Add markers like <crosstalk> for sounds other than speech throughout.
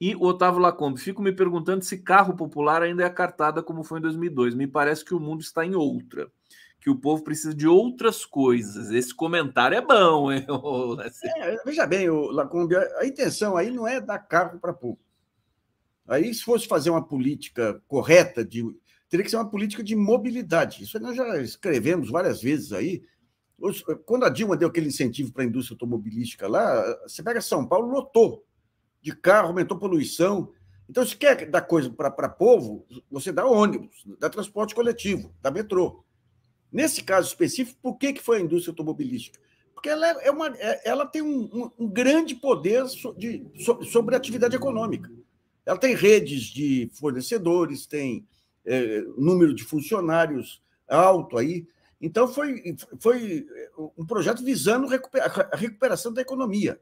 E o Otávio Lacombe, fico me perguntando se carro popular ainda é cartada como foi em 2002. Me parece que o mundo está em outra, que o povo precisa de outras coisas. Esse comentário é bom, hein? <laughs> É, veja bem, Lacombe, a intenção aí não é dar carro para povo. Aí, se fosse fazer uma política correta, de, teria que ser uma política de mobilidade. Isso nós já escrevemos várias vezes aí. Quando a Dilma deu aquele incentivo para a indústria automobilística lá, você pega São Paulo, lotou de carro, aumentou poluição. Então, se quer dar coisa para povo, você dá ônibus, dá transporte coletivo, dá metrô. Nesse caso específico, por que, que foi a indústria automobilística? Porque ela, é uma, é, ela tem um, um grande poder so, de, so, sobre a atividade econômica. Ela tem redes de fornecedores, tem é, número de funcionários alto aí. Então, foi, foi um projeto visando a recuperação da economia,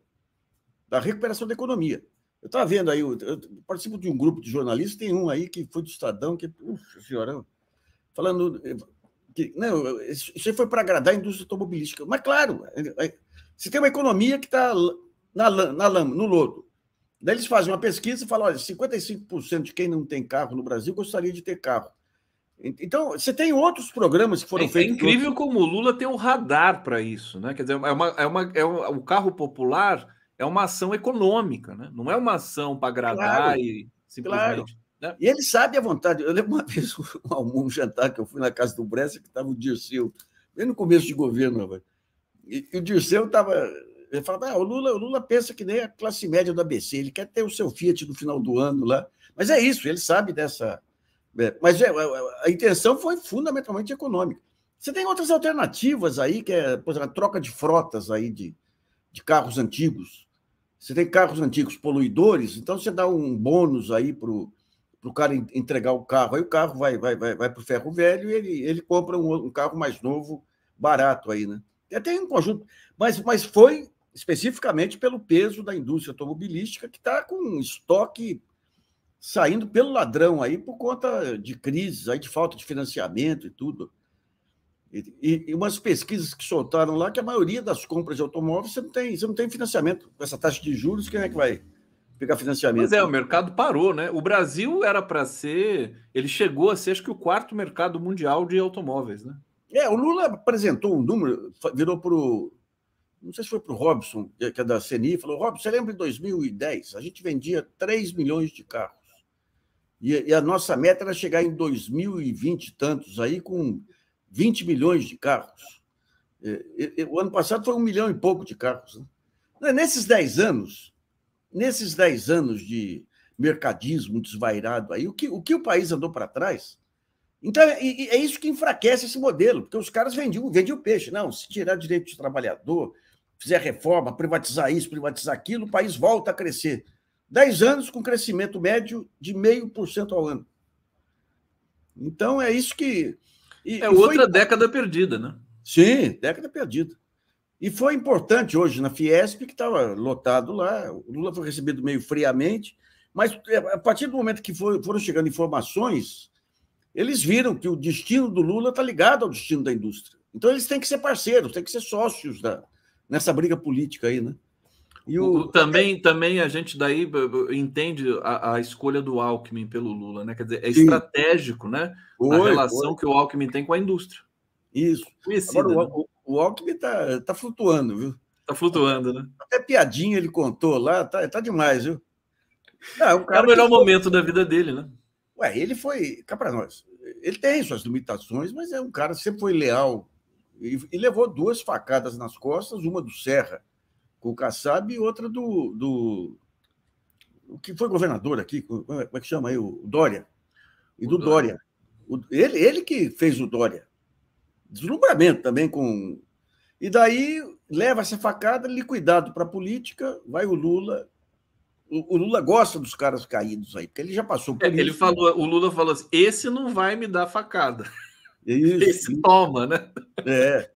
da recuperação da economia. Eu estava vendo aí, eu, participo de um grupo de jornalistas, tem um aí que foi do Estadão, que, puxa senhora, falando que, não, né, isso foi para agradar a indústria automobilística. Mas, claro, é, é, você tem uma economia que está na, na lama, no lodo. Daí eles fazem uma pesquisa e falam: olha, 55% de quem não tem carro no Brasil gostaria de ter carro. Então, você tem outros programas que foram é, é feitos. É incrível como o Lula tem um radar para isso, né? Quer dizer, é uma, é uma, é um, o carro popular é uma ação econômica, né? não é uma ação para agradar claro, e simplesmente. Claro. Né? E ele sabe a vontade. Eu lembro uma <laughs> vez um, um jantar que eu fui na casa do Bressa, que estava o Dirceu, bem no começo de governo, E, e o Dirceu estava. Ele falava, ah, o Lula, o Lula pensa que nem a classe média do ABC, ele quer ter o seu Fiat no final do ano lá. Mas é isso, ele sabe dessa. É, mas é, a, é, é, a intenção foi fundamentalmente econômica. Você tem outras alternativas aí, que é, por exemplo, a troca de frotas aí de, de carros antigos, você tem carros antigos poluidores, então você dá um bônus aí para o cara entregar o carro. Aí o carro vai, vai, vai, vai para o ferro velho e ele, ele compra um, um carro mais novo, barato aí, né? E até um conjunto. Mas, mas foi especificamente pelo peso da indústria automobilística, que está com um estoque saindo pelo ladrão aí por conta de crises, aí de falta de financiamento e tudo. E, e, umas pesquisas que soltaram lá que a maioria das compras de automóveis você não tem, você não tem financiamento. Com essa taxa de juros, quem é que vai pegar financiamento? Mas é, o mercado parou, né? O Brasil era para ser. Ele chegou a ser, acho que, o quarto mercado mundial de automóveis, né? É, o Lula apresentou um número, virou para o. Não sei se foi para o Robson, que é, é da CNI, falou: Robson, você lembra em 2010? A gente vendia 3 milhões de carros. E, e a nossa meta era chegar em 2020 e tantos aí com 20 milhões de carros. É, o ano passado foi um milhão e pouco de carros. Né? É, nesses 10 anos, nesses 10 anos de mercadismo desvairado aí, o que o, que o país andou para trás? Então, é, e, e é isso que enfraquece esse modelo, porque os caras vendiam, vendiam peixe. Não, se tirar direito de trabalhador, fizer reforma, privatizar isso, privatizar aquilo, o país volta a crescer. 10 anos com crescimento médio de 0,5% ao ano. Então, é isso que e, é outra foi... década perdida, né? Sim, década perdida. E foi importante hoje na Fiesp, que estava lotado lá, o Lula foi recebido meio friamente, mas é, a partir do momento que foi, foram chegando informações, eles viram que o destino do Lula está ligado ao destino da indústria. Então eles têm que ser parceiros, têm que ser sócios da, nessa briga política aí, né? E o... também, é também a gente daí entende a, a, escolha do Alckmin pelo Lula, né? Quer dizer, é Sim. estratégico, né? Foi, a relação foi. que o Alckmin tem com a indústria. Isso. Conhecida, Agora, né? o, o Alckmin está tá flutuando, viu? Está flutuando, né? Até piadinha ele contou lá, tá, tá demais, viu? Ah, é, é o melhor momento da vida dele, né? Ué, ele foi. Cá para nós. Ele tem suas limitações, mas é um cara que sempre foi leal. E, e levou duas facadas nas costas, uma do Serra com o Kassab e outra do, do. O que foi governador aqui, é, como é que chama aí? O Dória. E o do Dória. Dória. O, ele, ele que fez o Dória. Deslumbramento também com. E daí leva essa facada, liquidado para a política, vai o Lula, o Lula gosta dos caras caídos aí, porque ele já passou por é, isso. Ele falou, o Lula falou assim: esse não vai me dar facada. É isso. Esse toma, né? É.